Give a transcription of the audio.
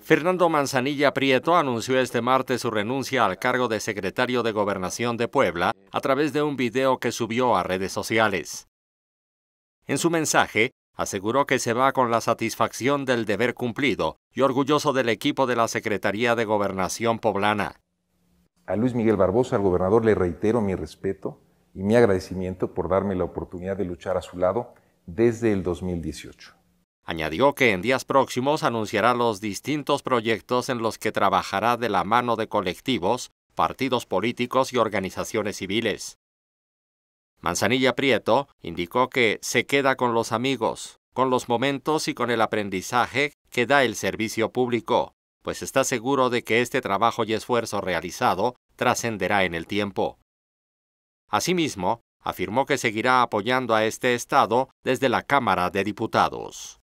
Fernando Manzanilla Prieto anunció este martes su renuncia al cargo de secretario de Gobernación de Puebla a través de un video que subió a redes sociales. En su mensaje, aseguró que se va con la satisfacción del deber cumplido y orgulloso del equipo de la Secretaría de Gobernación poblana. A Luis Miguel Barbosa, al gobernador, le reitero mi respeto y mi agradecimiento por darme la oportunidad de luchar a su lado desde el 2018. Añadió que en días próximos anunciará los distintos proyectos en los que trabajará de la mano de colectivos, partidos políticos y organizaciones civiles. Manzanilla Prieto indicó que se queda con los amigos, con los momentos y con el aprendizaje que da el servicio público, pues está seguro de que este trabajo y esfuerzo realizado trascenderá en el tiempo. Asimismo, afirmó que seguirá apoyando a este Estado desde la Cámara de Diputados.